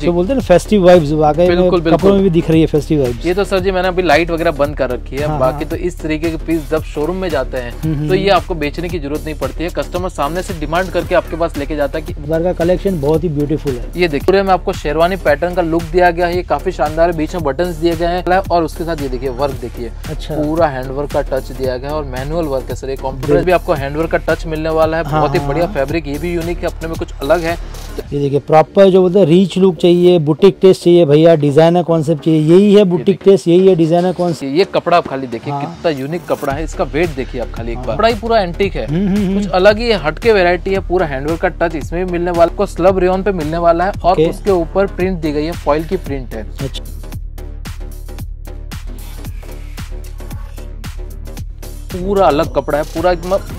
जो तो बोलते हैं ना फेस्टिव वाइब्स वाकई में कपड़ों में भी दिख रही है फेस्टिव वाइब्स ये तो सर जी मैंने अभी लाइट वगैरह बंद कर रखी है हाँ, बाकी हाँ। तो इस तरीके के पीस जब शोरूम में जाते हैं हम्म, हम्म, तो ये हम्म। आपको बेचने की जरूरत नहीं पड़ती है कस्टमर सामने से डिमांड करके आपके पास लेके जाता है की बार का कलेक्शन बहुत ही ब्यूटीफुल है ये देखिए पूरे में आपको शेरवानी पैटर्न का लुक दिया गया है ये काफी शानदार है बीच में बटन दिए गए हैं और उसके साथ ये देखिए वर्क देखिए अच्छा। पूरा हैंडवर्क का टच दिया गया है और मैनुअल वर्क है सर ये कॉम्प्यूटर भी आपको हैंडवर्क का टच मिलने वाला है हाँ, बहुत ही हाँ, बढ़िया फेब्रिक ये भी यूनिक है अपने में कुछ अलग है ये देखिए प्रॉपर जो बोलते हैं रीच लुक चाहिए बुटीक टेस्ट चाहिए भैया डिजाइनर कॉन्सेप्ट चाहिए यही है बुटीक टेस्ट यही है डिजाइनर कॉन्सेप्ट ये कपड़ा आप खाली देखिए हाँ। कितना यूनिक कपड़ा है इसका वेट देखिए आप खाली एक बार हाँ। कपड़ा ही पूरा एंटीक है हम्म, हम्म, कुछ हम्म। अलग ही हटके वेरायटी है पूरा हैंडवर्क का टच इसमें भी मिलने वाला को स्लब रेन पे मिलने वाला है और उसके ऊपर प्रिंट दी गई है फॉइल की प्रिंट है अच्छा। पूरा अलग कपड़ा है पूरा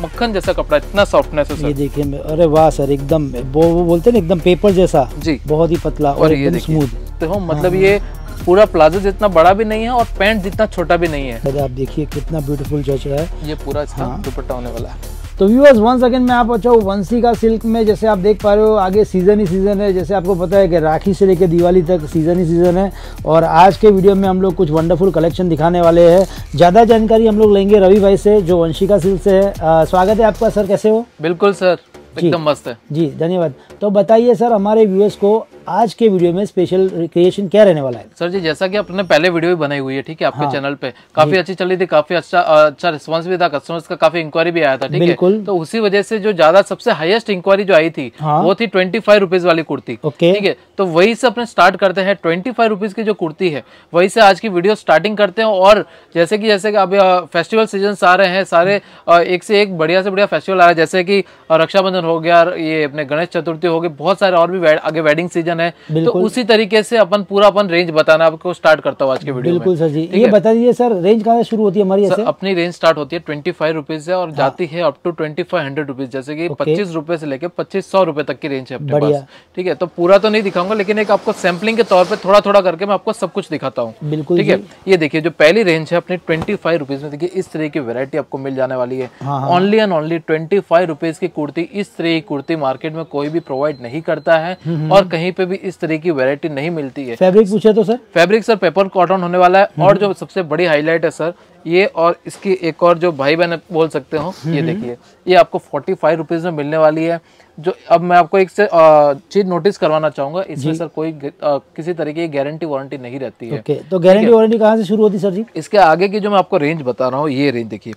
मक्खन जैसा कपड़ा इतना सॉफ्टनेस है सर। ये देखिए अरे वाह सर एकदम वो, वो बोलते ना एकदम पेपर जैसा जी बहुत ही पतला और, और ये स्मूथ तो मतलब हाँ। ये पूरा प्लाजो जितना बड़ा भी नहीं है और पैंट जितना छोटा भी नहीं है सर आप देखिए कितना ब्यूटीफुल जच रहा है ये पूरा इसका हाँ। दुपट्टा होने वाला है तो व्यूअर्स वंस अगेन मैं आप अच्छा वंसी का सिल्क में जैसे आप देख पा रहे हो आगे सीज़न ही सीज़न है जैसे आपको पता है कि राखी से लेकर दिवाली तक सीज़न ही सीज़न है और आज के वीडियो में हम लोग कुछ वंडरफुल कलेक्शन दिखाने वाले हैं ज़्यादा जानकारी हम लोग लेंगे रवि भाई से जो वंशी का सिल्क से है आ, स्वागत है आपका सर कैसे हो बिल्कुल सर एकदम मस्त है जी धन्यवाद तो बताइए सर हमारे व्यूअर्स को आज के वीडियो में स्पेशल क्रिएशन क्या रहने वाला है सर जी जैसा कि आपने पहले वीडियो भी बनाई हुई है ठीक है आपके हाँ, चैनल पे काफी अच्छी चली थी काफी अच्छा अच्छा रिस्पांस भी था कस्टमर्स का काफी इंक्वायरी भी आया था ठीक है तो उसी वजह से जो ज्यादा सबसे हाईएस्ट इंक्वायरी जो आई थी हाँ, वो थी ट्वेंटी फाइव वाली कुर्ती ठीक है तो वही से अपने स्टार्ट करते हैं ट्वेंटी फाइव की जो कुर्ती है वही से आज की वीडियो स्टार्टिंग करते हैं और जैसे की जैसे कि अभी फेस्टिवल सीजन आ रहे हैं सारे एक से एक बढ़िया से बढ़िया फेस्टिवल आ रहा है जैसे की रक्षाबंधन हो गया ये अपने गणेश चतुर्थी हो गई बहुत सारे और भी आगे वेडिंग सीजन कलेक्शन है तो उसी तरीके से अपन पूरा अपन रेंज बताना आपको स्टार्ट करता हूँ आज के वीडियो बिल्कुल सर जी ये बता दीजिए सर रेंज कहाँ से शुरू होती है हमारी सर अपनी रेंज स्टार्ट होती है ट्वेंटी फाइव रुपीज से और हाँ। जाती है up to twenty five hundred rupees जैसे की पच्चीस रुपए से लेकर पच्चीस सौ रुपए तक की रेंज है अपने पास ठीक है तो पूरा तो नहीं दिखाऊंगा लेकिन एक आपको सैम्पलिंग के तौर पर थोड़ा थोड़ा करके मैं आपको सब कुछ दिखाता हूँ बिल्कुल ठीक है ये देखिए जो पहली रेंज है अपनी ट्वेंटी फाइव रुपीज में देखिए इस तरह की वेरायटी आपको मिल जाने वाली है only and only twenty five rupees की कुर्ती इस तरह की कुर्ती मार्केट में कोई भी प्रोवाइड नहीं करता है हम्म, हम्म। और कहीं पे भी इस तरह की वेरायटी नहीं मिलती है फैब्रिक पूछे तो sir fabric sir paper cotton होने वाला है और हम्म। जो सबसे बड़ी हाईलाइट है सर ये और इसकी एक और जो भाई बहन बोल सकते हो ये हम्म। देखिए ये आपको फोर्टी फाइव रुपीज में मिलने वाली है जो अब मैं आपको एक चीज नोटिस करवाना चाहूंगा इसमें सर कोई आ, किसी तरीके की गारंटी वारंटी नहीं रहती है तो गारंटी वारंटी कहाँ से शुरू होती सर जी इसके आगे की जो मैं आपको रेंज बता रहा हूँ ये रेंज देखिए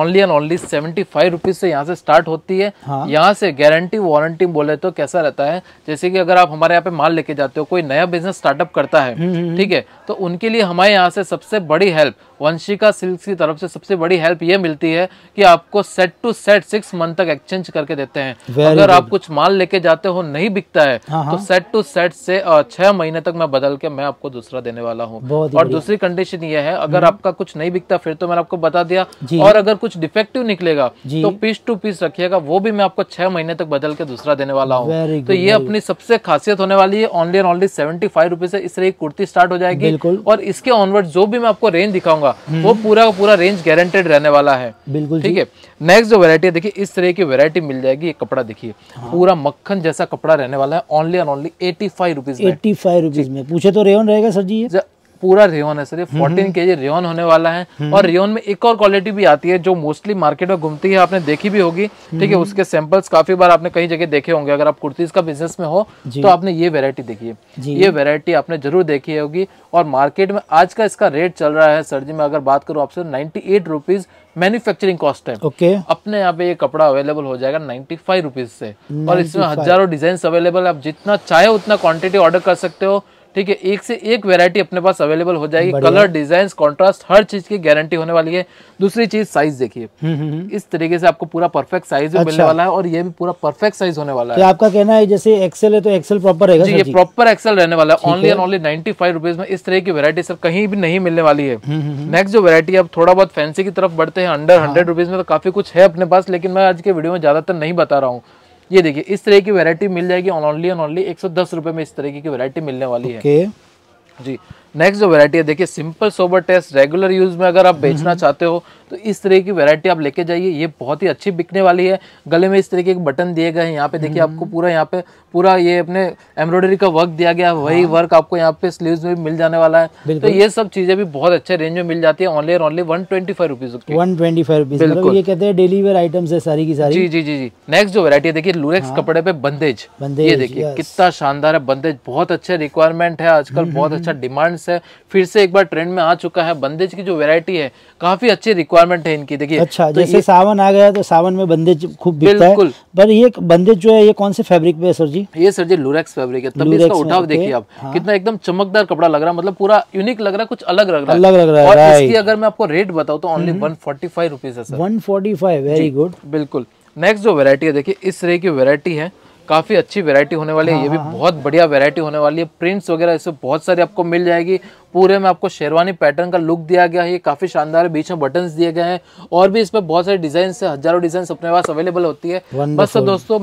only and only seventy five rupees से यहाँ से स्टार्ट होती है हाँ। यहाँ से गारंटी वारंटी बोले तो कैसा रहता है जैसे की अगर आप हमारे यहाँ पे माल लेके जाते हो कोई नया बिजनेस स्टार्टअप करता है हम्म, हम्म, हम्म। ठीक है तो उनके लिए हमारे यहाँ से सबसे बड़ी हेल्प वंशिका सिल्क की तरफ से सबसे बड़ी हेल्प ये मिलती है कि आपको set to set six month तक एक्सचेंज करके देते हैं अगर आप कुछ माल लेके जाते हो नहीं बिकता है हाँ, हाँ। तो सेट टू सेट से छह महीने तक मैं बदल के मैं आपको दूसरा देने वाला हूँ और दूसरी कंडीशन ये है अगर हम्म। आपका कुछ नहीं बिकता फिर तो मैंने आपको बता दिया और अगर कुछ डिफेक्टिव निकलेगा तो पीस टू पीस रखिएगा वो भी मैं आपको छह महीने तक बदल के दूसरा देने वाला हूँ तो ये अपनी सबसे खासियत होने वाली है only and only seventy five rupees से इस तरह कुर्ती स्टार्ट हो जाएगी और इसके ऑनवर्ड जो भी मैं आपको रेंज दिखाऊंगा हम्म। वो पूरा का पूरा रेंज गारंटेड रहने वाला है बिल्कुल ठीक है नेक्स्ट जो वेरायटी है देखिए इस तरह की वेरायटी मिल जाएगी ये कपड़ा देखिए लीजिए हाँ। पूरा मक्खन जैसा कपड़ा रहने वाला है only and only eighty five rupees eighty five rupees में पूछे तो रेवन रहेगा सर जी पूरा रियोन है सर ये फोर्टीन के जी होने वाला है हम्म। और रियोन में एक और क्वालिटी भी आती है जो मोस्टली मार्केट में घूमती है आपने देखी भी होगी ठीक है हम्म। उसके सैंपल्स काफी बार आपने कहीं जगह देखे होंगे अगर आप कुर्तीज का बिजनेस में हो तो आपने ये वेरायटी देखी है ये वेरायटी आपने जरूर देखी होगी और मार्केट में आज का इसका रेट चल रहा है सर जी मैं अगर बात करूँ आपसे ninety eight rupees manufacturing cost है ओके okay. अपने यहाँ पे ये कपड़ा अवेलेबल हो जाएगा नाइन्टी फाइव रुपीज से और इसमें हजारों डिजाइन अवेलेबल आप जितना चाहे उतना क्वांटिटी ऑर्डर कर सकते हो ठीक है एक से एक वेरायटी अपने पास अवेलेबल हो जाएगी कलर डिजाइन कॉन्ट्रास्ट हर चीज की गारंटी होने वाली है दूसरी चीज साइज देखिए हम्म, हम्म, हम्म। इस तरीके से आपको पूरा परफेक्ट साइज अच्छा। मिलने वाला है और ये भी पूरा परफेक्ट साइज होने वाला तो है आपका कहना है जैसे एक्सेल है तो एक्सेल प्रॉपर रहेगा जी ये प्रॉपर एक्सेल रहने वाला है only and only ninety five rupees में इस तरह की वेरायटी सर कहीं भी नहीं मिलने वाली है नेक्स्ट जो वेरायटी आप थोड़ा बहुत फैंसी की तरफ बढ़ते हैं अंडर हंड्रेड रुपीज में तो काफी कुछ है अपने पास लेकिन मैं आज के वीडियो में ज्यादातर नहीं बता रहा हूँ ये देखिए इस तरह की वैरायटी मिल जाएगी ऑनली ऑन ऑनली एक सौ दस रुपए में इस तरीके की वैरायटी मिलने वाली okay. है जी नेक्स्ट जो वैरायटी है देखिए simple sober taste regular use में अगर आप हम्म, बेचना हम्म। चाहते हो तो इस तरह की वैरायटी आप लेके जाइए ये बहुत ही अच्छी बिकने वाली है गले में इस तरह के एक बटन दिए गए हैं यहाँ पे हम्म, देखिए आपको पूरा यहाँ पे पूरा ये अपने एम्ब्रॉयडरी का वर्क दिया गया है वही वर्क हाँ। आपको यहाँ पे स्लीव में मिल जाने वाला है तो ये सब चीजें भी बहुत अच्छे रेंज में मिल जाती है ऑनली और only one twenty five rupees one twenty five बिल्कुल ये कहते हैं डेली वेयर आइटम्स है सारी की सारी जी जी जी जी नेक्स्ट जो वैरायटी है देखिए लुरेक्स हाँ। कपड़े पे बंदेज ये देखिए कितना शानदार है बंदेज बहुत अच्छे रिक्वायरमेंट है आजकल बहुत अच्छा डिमांड सेंस है फिर से एक बार ट्रेंड में आ चुका है बंदेज की जो वेरायटी है काफी अच्छी रिक्वायरमेंट है इनकी देखिए अच्छा तो जैसे सावन आ गया तो सावन में बंदेज खूब बिकता है पर ये बंदेज जो है ये कौन से फैब्रिक पे है सर जी ये सर जी लुरेक्स फैब्रिक है तभी इसका उठाव देखिए आप हाँ। कितना एकदम चमकदार कपड़ा लग रहा है मतलब पूरा यूनिक लग रहा है कुछ अलग लग रहा है अलग लग रहा है और इसकी अगर मैं आपको रेट बताऊं तो only one forty five rupees है sir one forty five very good बिल्कुल नेक्स्ट जो वेरायटी है देखिए इस तरह की वेरायटी है काफ़ी अच्छी वेरायटी होने वाली है ये भी हाँ, हाँ। बहुत बढ़िया वेरायटी होने वाली है प्रिंट्स वगैरह इसमें बहुत सारी आपको मिल जाएगी पूरे में आपको शेरवानी पैटर्न का लुक दिया गया है ये काफ़ी शानदार है बीच में बटन दिए गए हैं और भी इसमें बहुत सारे डिजाइन है हजारों डिजाइन अपने पास अवेलेबल होती है बस दोस्तों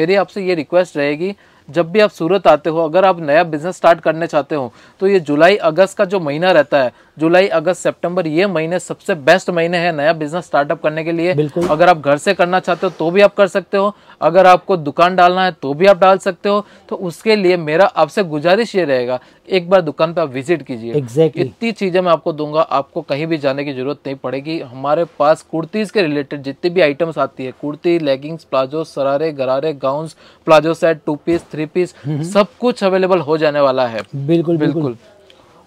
मेरी आपसे ये रिक्वेस्ट रहेगी जब भी आप सूरत आते हो अगर आप नया बिजनेस स्टार्ट करने चाहते हो तो ये जुलाई अगस्त का जो महीना रहता है जुलाई अगस्त सितंबर ये महीने सबसे बेस्ट महीने हैं नया बिजनेस स्टार्टअप करने के लिए अगर आप घर से करना चाहते हो तो भी आप कर सकते हो अगर आपको दुकान डालना है तो भी आप डाल सकते हो तो उसके लिए मेरा आपसे गुजारिश ये रहेगा एक बार दुकान पर विजिट कीजिए exactly. इतनी चीजें मैं आपको दूंगा आपको कहीं भी जाने की जरूरत नहीं पड़ेगी हमारे पास कुर्तीज के रिलेटेड जितनी भी आइटम्स आती है कुर्ती लेगिंग्स प्लाजो सरारे गरारे gown palazzo set two piece three piece सब कुछ अवेलेबल हो जाने वाला है बिल्कुल बिल्कुल, बिल्कुल।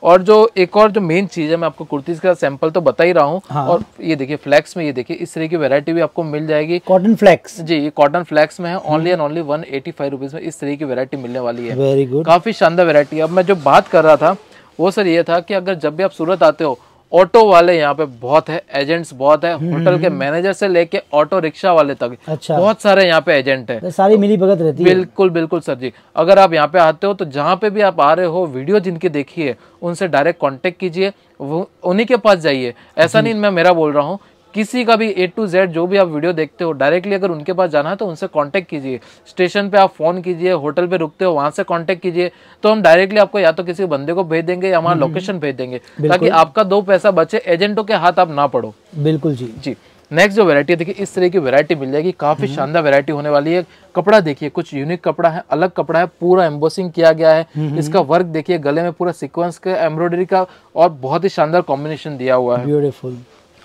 और जो एक और जो मेन चीज़ है मैं आपको कुर्तीज का सैंपल तो बता ही रहा हूँ हाँ। और ये देखिए फ्लैक्स में ये देखिए इस तरह की वैरायटी भी आपको मिल जाएगी कॉटन फ्लैक्स जी ये कॉटन फ्लैक्स में है only and only one eighty five rupees में इस तरह की वैरायटी मिलने वाली है वेरी गुड काफी शानदार वैरायटी है अब मैं जो बात कर रहा था वो सर ये था कि अगर जब भी आप सूरत आते हो ऑटो वाले यहाँ पे बहुत है एजेंट्स बहुत है होटल हम्म, के मैनेजर हम्म। से लेके ऑटो रिक्शा वाले तक अच्छा। बहुत सारे यहाँ पे एजेंट है तो सारी मिली भगत रहती बिल्कुल, है बिल्कुल बिल्कुल सर जी अगर आप यहाँ पे आते हो तो जहाँ पे भी आप आ रहे हो वीडियो जिनकी देखी है उनसे डायरेक्ट कॉन्टेक्ट कीजिए वो उन्हीं के पास जाइए ऐसा नहीं मैं मेरा बोल रहा हूँ किसी का भी ए टू जेड जो भी आप वीडियो देखते हो डायरेक्टली अगर उनके पास जाना है तो उनसे कांटेक्ट कीजिए स्टेशन पे आप फ़ोन कीजिए होटल पे रुकते हो वहां से कांटेक्ट कीजिए तो हम डायरेक्टली आपको या तो किसी बंदे को भेज देंगे या हमारा लोकेशन हम्म। भेज देंगे ताकि आपका दो पैसा बचे एजेंटों के हाथ आप ना पड़ो बिल्कुल जी जी नेक्स्ट जो वैरायटी देखिए इस तरह की वैरायटी मिल जाएगी काफ़ी हम्म। शानदार वैरायटी होने वाली है कपड़ा देखिए कुछ यूनिक कपड़ा है अलग कपड़ा है पूरा एम्बोसिंग किया गया है हम्म, इसका वर्क देखिए गले में पूरा सीक्वेंस का एम्ब्रॉयडरी का और बहुत ही शानदार कॉम्बिनेशन दिया हुआ है ब्यूटीफुल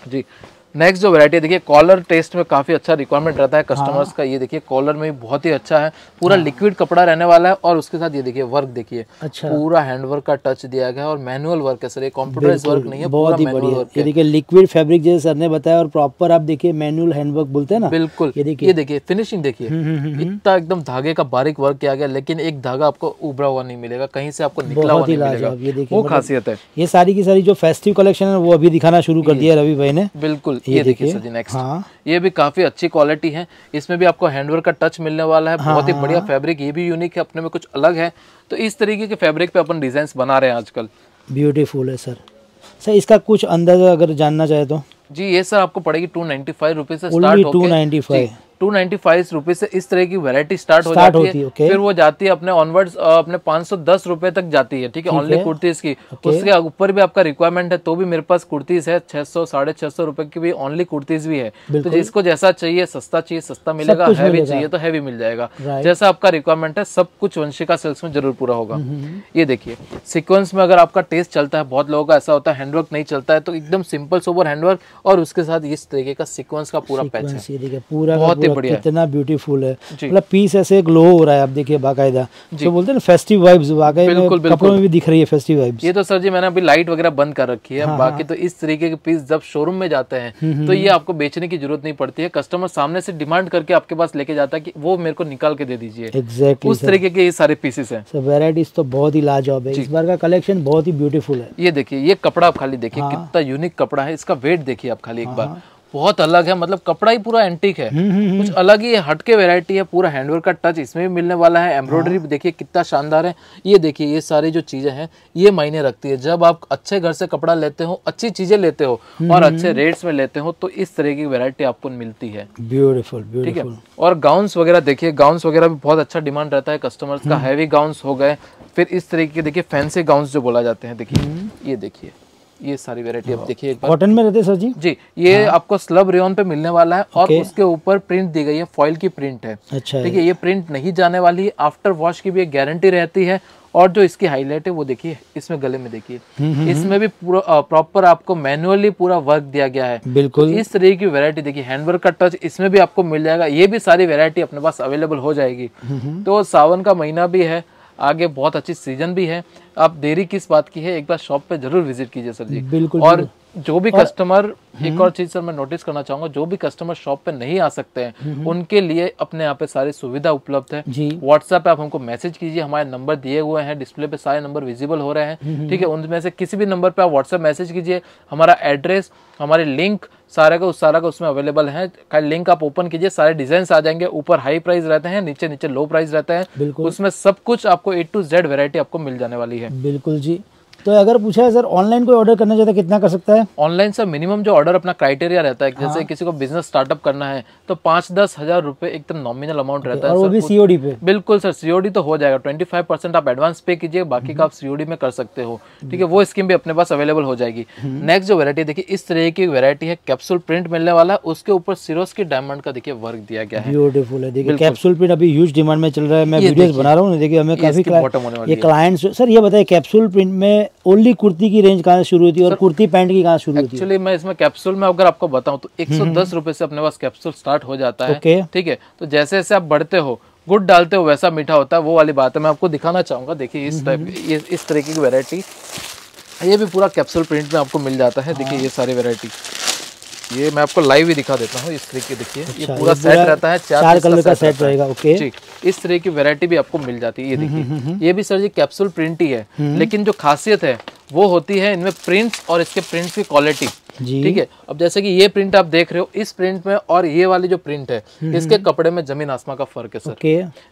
जी नेक्स्ट जो वैरायटी देखिए कॉलर टेस्ट में काफ़ी अच्छा रिक्वायरमेंट रहता है कस्टमर्स हाँ। का ये देखिए कॉलर में भी बहुत ही अच्छा है पूरा हाँ। लिक्विड कपड़ा रहने वाला है और उसके साथ ये देखिए वर्क देखिए अच्छा पूरा हैंडवर्क का टच दिया गया है और मैनुअल वर्क है सर ये कंप्यूटराइज वर्क नहीं है बहुत ही बढ़िया देखिए लिक्विड फेब्रिक जैसे सर ने बताया और प्रॉपर आप देखिए मैनुअल हैंडवर्क बोलते हैं ना बिल्कुल ये देखिए फिनिशिंग देखिए हम्म, हम्म, हम्म, इतना एकदम धागे का बारीक वर्क किया गया लेकिन एक धागा आपको उभरा हुआ नहीं मिलेगा कहीं से आपको निकला हुआ नहीं मिलेगा वो मतलब खासियत है ये सारी की सारी जो फेस्टिव कलेक्शन है वो अभी दिखाना शुरू कर दिया रवि भाई ने बिल्कुल ये देखिए सर जी नेक्स्ट हाँ। ये भी काफी अच्छी क्वालिटी है इसमें भी आपको हैंडवर्क का टच मिलने वाला है बहुत ही हाँ, बढ़िया फैब्रिक हाँ। ये भी यूनिक है अपने में कुछ अलग है तो इस तरीके के फैब्रिक पे अपन डिजाइन बना रहे हैं आजकल ब्यूटीफुल है सर सर इसका कुछ अंदाजा अगर जानना चाहे तो जी ये सर आपको पड़ेगी टू नाइन्टी फाइव रुपीज से start two ninety five two ninety five rupees से इस तरह की वेरायटी स्टार्ट हो जाती होती है okay. फिर वो जाती है अपने ऑनवर्ड्स अपने पांच सौ दस रुपए तक जाती है ठीक है ऑनली कुर्तीज की okay. उसके ऊपर भी आपका रिक्वायरमेंट है तो भी मेरे पास कुर्तीज है छह सौ साढ़े छह सौ रुपए की भी ओनली कुर्तीज भी है तो जिसको जैसा चाहिए सस्ता चाहिए सस्ता मिलेगा हैवी चाहिए तो हैवी मिल जाएगा जैसा आपका रिक्वायरमेंट है सब कुछ वंशिका सेल्स में जरूर पूरा होगा हम्म, हम्म, हम्म। ये देखिए सिक्वेंस में अगर आपका टेस्ट चलता है बहुत लोगों का ऐसा होता है हैंडवर्क नहीं चलता है तो एकदम सिंपल सोबर हैंडवर्क और उसके साथ इस तरीके का सिक्वेंस का पूरा पैच है पूरा बहुत कितने बढ़िया कितना ब्यूटीफुल है मतलब पीस ऐसे ग्लो हो रहा है आप देखिए बाकायदा जो तो बोलते हैं ना फेस्टिव वाइब्स वाकई में कपड़ों में भी दिख रही है फेस्टिव वाइब्स ये तो सर जी मैंने अभी लाइट वगैरह बंद कर रखी है हाँ, हाँ। बाकी तो इस तरीके के पीस जब शोरूम में जाते हैं हम्म, हम्म, तो ये हम्म। आपको बेचने की जरूरत नहीं पड़ती है कस्टमर सामने से डिमांड करके आपके पास लेके जाता है कि वो मेरे को निकाल के दे दीजिए एग्जैक्टली उस तरीके के ये सारे पीसेस है सर वेराइटीज तो बहुत ही लाजवाब है इस बार का कलेक्शन बहुत ही ब्यूटीफुल है ये देखिए ये कपड़ा आप खाली देखिए हाँ। कितना यूनिक कपड़ा है इसका वेट देखिए आप खाली एक बार बहुत अलग है मतलब कपड़ा ही पूरा एंटीक है हम्म, हम्म, कुछ हम्म। अलग ही हटके वेरायटी है पूरा हैंडवर्क का टच इसमें भी मिलने वाला है एम्ब्रॉयडरी हाँ। देखिए कितना शानदार है ये देखिए ये सारी जो चीजें हैं ये मायने रखती है जब आप अच्छे घर से कपड़ा लेते हो अच्छी चीजें लेते हो और अच्छे रेट्स में लेते हो तो इस तरह की वेरायटी आपको मिलती है ब्यूटीफुल ठीक है और गाउन वगैरह देखिये गाउन वगैरह भी बहुत अच्छा डिमांड रहता है कस्टमर्स का हैवी गाउन्स हो गए फिर इस तरीके के देखिए फैंसी गाउन जो बोला जाते हैं देखिए ये देखिए ये सारी वेरायटी आप हाँ। देखिए कॉटन में रहते सर जी जी ये हाँ। आपको स्लब रेन पे मिलने वाला है और उसके ऊपर प्रिंट दी गई है फॉइल की प्रिंट है अच्छा ठीक है ये प्रिंट नहीं जाने वाली है आफ्टर वॉश की भी एक गारंटी रहती है और जो इसकी हाईलाइट है वो देखिए इसमें गले में देखिए हम्म, हम्म, हम्म। इसमें भी पूरा प्रॉपर आपको मैनुअली पूरा वर्क दिया गया है बिल्कुल तो इस तरह की वैरायटी देखिए हैंडवर्क का टच इसमें भी आपको मिल जाएगा ये भी सारी वैरायटी अपने पास अवेलेबल हो जाएगी तो सावन का महीना भी है आगे बहुत अच्छी सीजन भी है आप देरी किस बात की है एक बार शॉप पे जरूर विजिट कीजिए सर जी बिल्कुल और जो भी और, कस्टमर एक हम्म। और चीज सर मैं नोटिस करना चाहूंगा जो भी कस्टमर शॉप पे नहीं आ सकते हैं हम्म, हम्म। उनके लिए अपने यहाँ पे सारी सुविधा उपलब्ध है व्हाट्सएप पे आप हमको मैसेज कीजिए हमारे नंबर दिए हुए हैं डिस्प्ले पे सारे नंबर विजिबल हो रहे हैं ठीक है उनमें से किसी भी नंबर पे आप व्हाट्सएप मैसेज कीजिए हमारा एड्रेस हमारे लिंक सारे का उस सारा का उसमें अवेलेबल है का लिंक आप ओपन कीजिए सारे डिजाइन आ जाएंगे ऊपर हाई प्राइस रहते हैं नीचे नीचे लो प्राइस रहते हैं उसमें सब कुछ आपको ए टू जेड वेरायटी आपको मिल जाने वाली है बिल्कुल जी तो अगर पूछा है सर ऑनलाइन कोई ऑर्डर करना चाहता है कितना कर सकता है ऑनलाइन सर मिनिमम जो ऑर्डर अपना क्राइटेरिया रहता है जैसे हाँ। किसी को बिजनेस स्टार्टअप करना है तो पांच दस हजार रुपए एकदम नॉमिनल अमाउंट रहता है सर, वो भी सीओडी पे बिल्कुल सर सीओडी तो हो जाएगा ट्वेंटी फाइव परसेंट आप एडवांस पे कीजिए बाकी का हम्म। आप सीओडी में कर सकते हो हम्म। ठीक है वो स्कीम भी अपने पास अवेलेबल हो जाएगी नेक्स्ट हम्म। जो वेरायटी देखिए इस तरह की वेरायटी है कैप्सूल प्रिंट मिलने वाला है उसके ऊपर सिरोस की डायमंड का देखिए वर्क दिया गया है ब्यूटीफुल है देखिए कैप्सूल प्रिंट अभी ह्यूज डिमांड में चल रहा है मैं वीडियो बना रहा हूँ देखिए हमें काफी सर ये बताइए कैप्सूल प्रिंट में ओनली कुर्ती की रेंज कहाँ शुरू होती है और कुर्ती पैंट की कहाँ शुरू होती है एक्चुअली मैं इसमें कैप्सूल में अगर आपको बताऊं तो एक सौ हम्म, हम्म। से अपने पास कैप्सूल स्टार्ट हो जाता है ठीक है तो जैसे जैसे आप बढ़ते हो गुड़ डालते हो वैसा मीठा होता है वो वाली बात है मैं आपको दिखाना चाहूंगा देखिए इस टाइप हम्म, इस तरीके की वेरायटी ये भी पूरा कैप्सूल प्रिंट में आपको मिल जाता है देखिए हाँ। ये सारी वेरायटी ये मैं आपको लाइव ही दिखा देता हूँ इस तरीके देखिए ये अच्छा, पूरा सेट रहता है चार, चार कलर का सेट रहेगा ओके इस तरह की वैरायटी भी आपको मिल जाती है ये हम्म, देखिए हम्म, हम्म। ये भी सर जी कैप्सूल प्रिंट ही है लेकिन जो खासियत है वो होती है इनमें प्रिंट्स और इसके प्रिंट्स की क्वालिटी ठीक है अब जैसे कि ये प्रिंट आप देख रहे हो इस प्रिंट में और ये वाली जो प्रिंट है हम्म, हम्म। इसके कपड़े में जमीन आसमा का फर्क है सर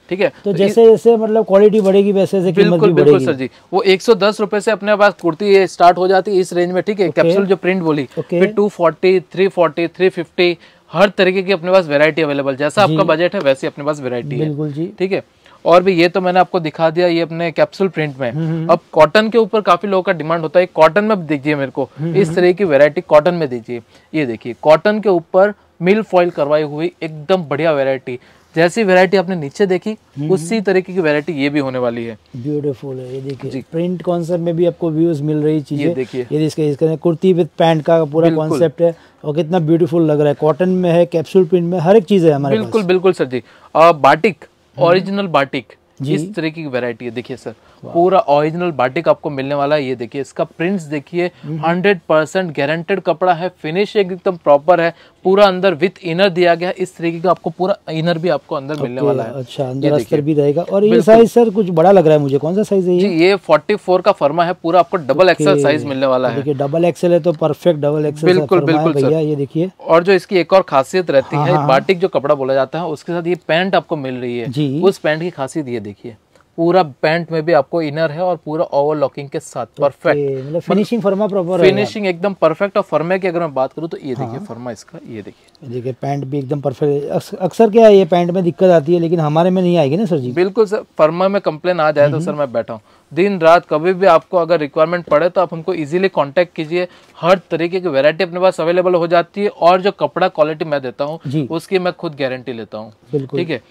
ठीक है तो, तो जैसे जैसे मतलब क्वालिटी बढ़ेगी वैसे वैसे बिल्कुल बिल्कुल सर जी वो एक सौ दस से अपने पास कुर्ती स्टार्ट हो जाती है इस रेंज में ठीक है कैप्सूल जो प्रिंट बोली फिर two forty three forty three fifty हर तरीके की अपने पास वेरायटी अवेलेबल जैसा आपका बजट है वैसे अपने पास वेरायटी है ठीक है और भी ये तो मैंने आपको दिखा दिया ये अपने कैप्सूल प्रिंट में हम्म, हम्म। अब कॉटन के ऊपर काफी लोगों का डिमांड होता है कॉटन में दीजिए मेरे को हम्म, इस तरह की वेरायटी कॉटन में दीजिए ये देखिए कॉटन के ऊपर मिल फॉइल करवाई हुई एकदम बढ़िया वेरायटी जैसी वैरायटी आपने नीचे देखी उसी तरीके की वैरायटी ये भी होने वाली है ब्यूटीफुल है ये देखिए प्रिंट कॉन्सेप्ट में भी आपको व्यूज मिल रही चीज ये देखिए ये इसके कुर्ती विद पैंट का पूरा कॉन्सेप्ट है और कितना ब्यूटीफुल लग रहा है कॉटन में है कैप्सूल प्रिंट में हर एक चीज है हमारे बिल्कुल बिल्कुल सर जी बाटिक ओरिजिनल हम्म। बाटिक इस तरह की वैरायटी है देखिए सर पूरा ओरिजिनल बाटिक आपको मिलने वाला है ये देखिए इसका प्रिंट्स देखिए 100 परसेंट गारंटेड कपड़ा है फिनिश एकदम प्रॉपर है पूरा अंदर विथ इनर दिया गया इस तरीके का आपको पूरा इनर भी आपको अंदर मिलने वाला है अच्छा अंदर अस्तर भी रहेगा और ये साइज सर कुछ बड़ा लग रहा है मुझे कौन सा साइज है ये ये 44 का फर्मा है पूरा आपको डबल एक्सएल साइज मिलने वाला है देखिए डबल एक्सेल है तो परफेक्ट डबल एक्सल बिल्कुल बिल्कुल भैया ये देखिए और जो इसकी एक और खासियत रहती हाँ, है बाटिक हाँ, हाँ। जो कपड़ा बोला जाता है उसके साथ ये पैंट आपको मिल रही है उस पैंट की खासियत ये देखिए पूरा पैंट में भी आपको इनर है और पूरा ओवरलॉकिंग के साथ परफेक्ट मतलब फिनिशिंग फर्मा प्रॉपर फिनिशिंग एकदम परफेक्ट और फर्मा की अगर मैं बात करूँ तो ये देखिए फर्मा हाँ। इसका ये देखिए देखिए पैंट भी एकदम परफेक्ट अक्सर क्या है ये पैंट में दिक्कत आती है लेकिन हमारे में नहीं आएगी ना सर जी बिल्कुल सर फर्मा में कंप्लेन आ जाए तो हम्म। सर मैं बैठा हूँ दिन रात कभी भी आपको अगर रिक्वायरमेंट पड़े तो आप हमको इजीली कांटेक्ट कीजिए हर तरीके की वैरायटी अपने पास अवेलेबल हो जाती है और जो कपड़ा क्वालिटी मैं देता हूँ उसकी मैं खुद गारंटी लेता हूँ ठीक है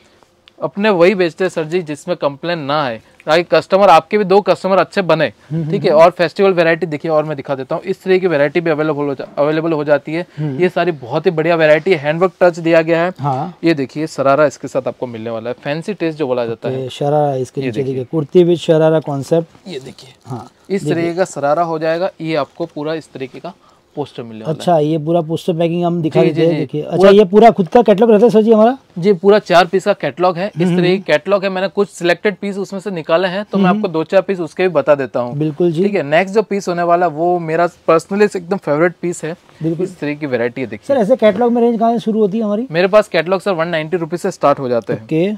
अपने वही बेचते हैं सर जी जिसमें कंप्लेन ना आए ताकि कस्टमर आपके भी दो कस्टमर अच्छे बने हम्म, ठीक है हम्म। और फेस्टिवल वेरायटी देखिए और मैं दिखा देता हूँ इस तरह की वेरायटी भी अवेलेबल हो अवेलेबल हो जाती है हम्म। ये सारी बहुत ही बढ़िया वेरायटी हैंडवर्क टच दिया गया है हाँ। ये देखिए शरारा इसके साथ आपको मिलने वाला है फैंसी टेस्ट जो बोला जाता है शरारा इसके लिए कुर्ती विद शरारा कॉन्सेप्ट ये देखिए हाँ इस तरीके का शरारा हो जाएगा ये आपको पूरा इस तरीके का पोस्टर मिलने वाला अच्छा ये पूरा पोस्टर पैकिंग हम दिखा दीजिए देखिए अच्छा ये पूरा खुद का कैटलॉग रहता है सर जी हमारा जी पूरा चार पीस का कैटलॉग है इस हम्म, तरह हम्म। की कैटलॉग है मैंने कुछ सिलेक्टेड पीस उसमें से निकाले हैं तो मैं हम्म, आपको दो चार पीस उसके भी बता देता हूँ बिल्कुल जी ठीक है नेक्स्ट जो पीस होने वाला वो मेरा पर्सनली एकदम फेवरेट पीस है बिल्कुल इस तरह की वेरायटी है देखिए सर ऐसे कैटलॉग में रेंज कहा शुरू होती है हमारी मेरे पास कैटलॉग सर वन नाइन्टी से स्टार्ट हो जाते हैं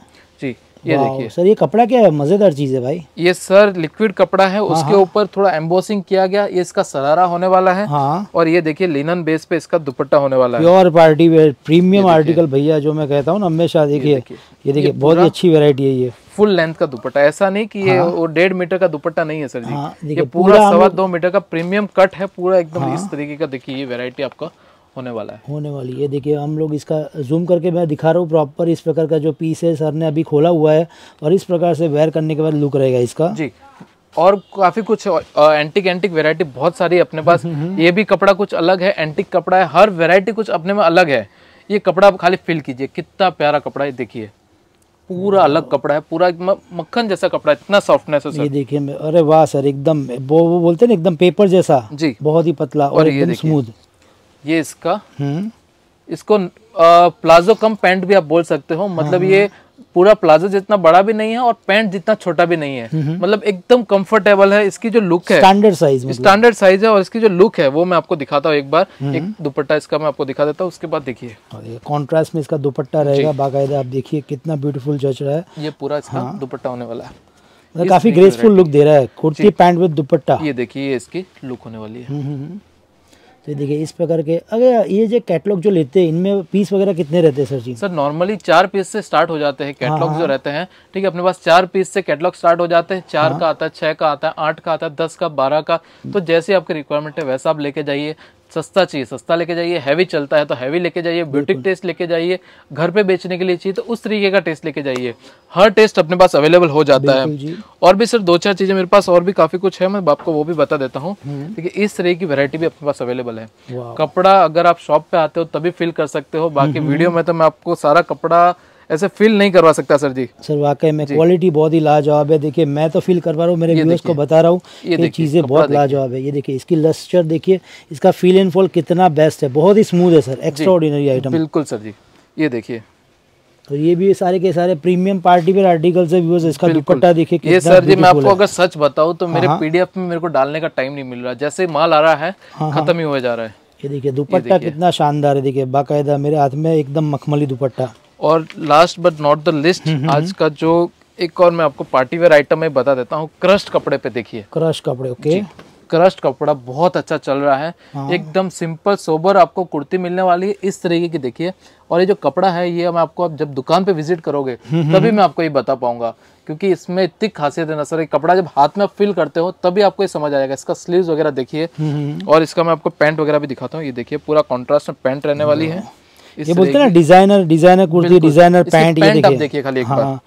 ये देखिए सर ये कपड़ा क्या है मजेदार चीज है भाई ये सर लिक्विड कपड़ा है हाँ, उसके हाँ। ऊपर थोड़ा एम्बोसिंग किया गया ये इसका सरारा होने वाला है हाँ। और ये देखिए लिनन बेस पे इसका दुपट्टा होने वाला है pure party wear premium article भैया जो मैं कहता हूँ ना हमेशा देखिए ये देखिए बहुत ही अच्छी वेरायटी है ये फुल लेंथ का दुपट्टा ऐसा नहीं कि ये हाँ। वो डेढ़ मीटर का दुपट्टा नहीं है सर जी ये पूरा सवा दो मीटर का प्रीमियम कट है पूरा एकदम इस तरीके का देखिए ये वेरायटी आपका होने वाला है होने वाली है देखिए हम लोग इसका जूम करके मैं दिखा रहा हूँ प्रॉपर इस प्रकार का जो पीस है सर ने अभी खोला हुआ है और इस प्रकार से वेयर करने के बाद लुक रहेगा इसका जी और काफी कुछ एंटिक एंटिक वेरायटी बहुत सारी अपने पास हम्म, हम्म, हम्म। ये भी कपड़ा कुछ अलग है एंटिक कपड़ा है हर वेरायटी कुछ अपने में अलग है ये कपड़ा आप खाली फिल कीजिए कितना प्यारा कपड़ा है देखिए पूरा अलग कपड़ा है पूरा मक्खन जैसा कपड़ा इतना सॉफ्टनेस है ये देखिए अरे वाह सर एकदम वो बोलते हैं ना एकदम पेपर जैसा जी बहुत ही पतला और, और एकदम स्मूथ ये इसका हम्म। इसको आ, प्लाजो कम पैंट भी आप बोल सकते हो मतलब हाँ, ये हाँ। पूरा प्लाजो जितना बड़ा भी नहीं है और पैंट जितना छोटा भी नहीं है हम्म। मतलब एकदम कंफर्टेबल है इसकी जो लुक है स्टैंडर्ड साइज मतलब। स्टैंडर्ड साइज है और इसकी जो लुक है वो मैं आपको दिखाता हूँ एक बार हम्म। एक दुपट्टा इसका मैं आपको दिखा देता हूँ उसके बाद देखिए कॉन्ट्रास्ट में इसका दुपट्टा रहेगा बाकायदा आप देखिए कितना ब्यूटीफुल जच रहा है ये पूरा इसका हाँ। दुपट्टा होने वाला है मतलब काफी ग्रेसफुल लुक दे रहा है कुर्ती पैंट विद दुपट्टा ये देखिए इसकी लुक होने वाली है तो देखिए इस प्रकार के अगर ये जो कैटलॉग जो लेते हैं इनमें पीस वगैरह कितने रहते हैं सर जी सर नॉर्मली चार पीस से स्टार्ट हो जाते हैं कैटलॉग हाँ, हाँ, जो रहते हैं ठीक है अपने पास चार पीस से कैटलॉग स्टार्ट हो जाते हैं चार हाँ, का आता है छह का आता है आठ का आता है दस का बारह का तो जैसे आपकी रिक्वायरमेंट है वैसा आप लेके जाइए सस्ता चाहिए सस्ता लेके जाइए हैवी चलता है तो हैवी लेके जाइए ब्यूटिक टेस्ट लेके जाइए घर पे बेचने के लिए चाहिए तो उस तरीके का टेस्ट लेके जाइए हर टेस्ट अपने पास अवेलेबल हो जाता है और भी सर दो चार चीज़ें मेरे पास और भी काफ़ी कुछ है मैं आपको वो भी बता देता हूँ हम्म। इस तरह की वेरायटी भी अपने पास अवेलेबल है कपड़ा अगर आप शॉप पे आते हो तभी फिल कर सकते हो बाकी वीडियो हम्म। में तो मैं आपको सारा कपड़ा ऐसे फील नहीं करवा सकता सर जी सर वाकई में क्वालिटी बहुत ही लाजवाब है देखिए मैं तो फील करवा रहा हूँ मेरे व्यूअर्स को बता रहा हूँ ये चीज़ें बहुत लाजवाब है ये देखिए इसकी लस्चर देखिए इसका फील एंड फॉल कितना बेस्ट है बहुत ही स्मूथ है सर एक्स्ट्रा आइटम बिल्कुल सर जी ये देखिए तो ये भी सारे के सारे प्रीमियम पार्टी पर आर्टिकल से व्यूअर्स इसका दुपट्टा देखिए ये सर जी मैं आपको अगर सच बताऊँ तो मेरे पीडीएफ हाँ, हाँ। में मेरे को डालने का टाइम नहीं मिल रहा जैसे माल आ रहा है हाँ, खत्म ही हो जा रहा है ये देखिए दुपट्टा कितना शानदार है देखिए बाकायदा मेरे हाथ में एकदम मखमली दुपट्टा और last but not the least आज हम्म। का जो एक और मैं आपको पार्टी वेयर आइटम में बता देता हूँ क्रस्ट कपड़े पे देखिए क्रस्ट कपड़े ओके क्रस्ट कपड़ा बहुत अच्छा चल रहा है हाँ। एकदम सिंपल सोबर आपको कुर्ती मिलने वाली है इस तरीके की देखिए और ये जो कपड़ा है ये मैं आपको आप जब दुकान पे विजिट करोगे हम्म, हम्म, तभी मैं आपको ये बता पाऊंगा क्योंकि इसमें इतनी खासियत है ना सर कपड़ा जब हाथ में आप फील करते हो तभी आपको ये समझ आएगा इसका स्लीव वगैरह देखिए और इसका मैं आपको पैंट वगैरह भी दिखाता हूँ ये देखिए पूरा कॉन्ट्रास्ट में पैंट रहने हाँ। वाली है ये बोलते हैं ना designer designer kurti designer pant ये देखिए खाली एक हाँ, बार हाँ।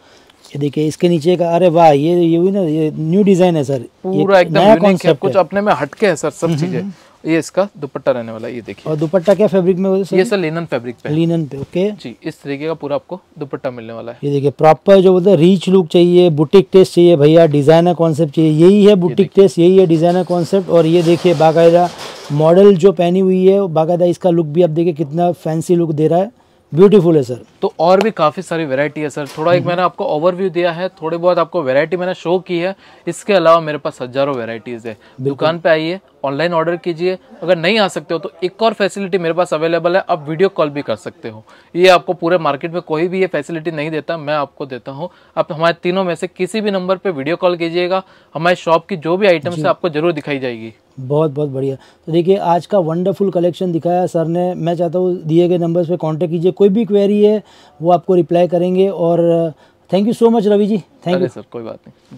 ये देखिए इसके नीचे का अरे वाह ये ये हुई ना ये न्यू डिजाइन है सर पूरा एकदम कॉन्सेप्ट कुछ अपने में हटके है सर सब हम्म, चीजें हम्म, हम्म। ये इसका दुपट्टा रहने वाला ये देखिए और दुपट्टा क्या फैब्रिक में ये सर लिनन फैब्रिक पे लिनन पे ओके जी इस तरीके का पूरा आपको दुपट्टा मिलने वाला है ये देखिए प्रॉपर जो बोलते हैं रीच लुक चाहिए बुटीक टेस्ट चाहिए भैया डिजाइनर कॉन्सेप्ट चाहिए यही है बुटीक टेस्ट यही है डिजाइनर कॉन्सेप्ट और ये देखिए बाकायदा मॉडल जो पहनी हुई है बाकायदा इसका लुक भी आप देखिए कितना फैंसी लुक दे रहा है ब्यूटीफुल है सर तो और भी काफ़ी सारी वैरायटी है सर थोड़ा एक हम्म। मैंने आपको ओवरव्यू दिया है थोड़ी बहुत आपको वैरायटी मैंने शो की है इसके अलावा मेरे पास हजारों वैरायटीज़ है दुकान पे आइए ऑनलाइन ऑर्डर कीजिए अगर नहीं आ सकते हो तो एक और फैसिलिटी मेरे पास अवेलेबल है आप वीडियो कॉल भी कर सकते हो ये आपको पूरे मार्केट में कोई भी ये फैसिलिटी नहीं देता मैं आपको देता हूँ आप हमारे तीनों में से किसी भी नंबर पर वीडियो कॉल कीजिएगा हमारे शॉप की जो भी आइटम्स है आपको जरूर दिखाई जाएगी बहुत बहुत बढ़िया तो देखिए आज का वंडरफुल कलेक्शन दिखाया सर ने मैं चाहता हूँ दिए गए नंबर्स पे कांटेक्ट कीजिए कोई भी क्वेरी है वो आपको रिप्लाई करेंगे और thank you so much Ravi ji thank you sir कोई बात नहीं जी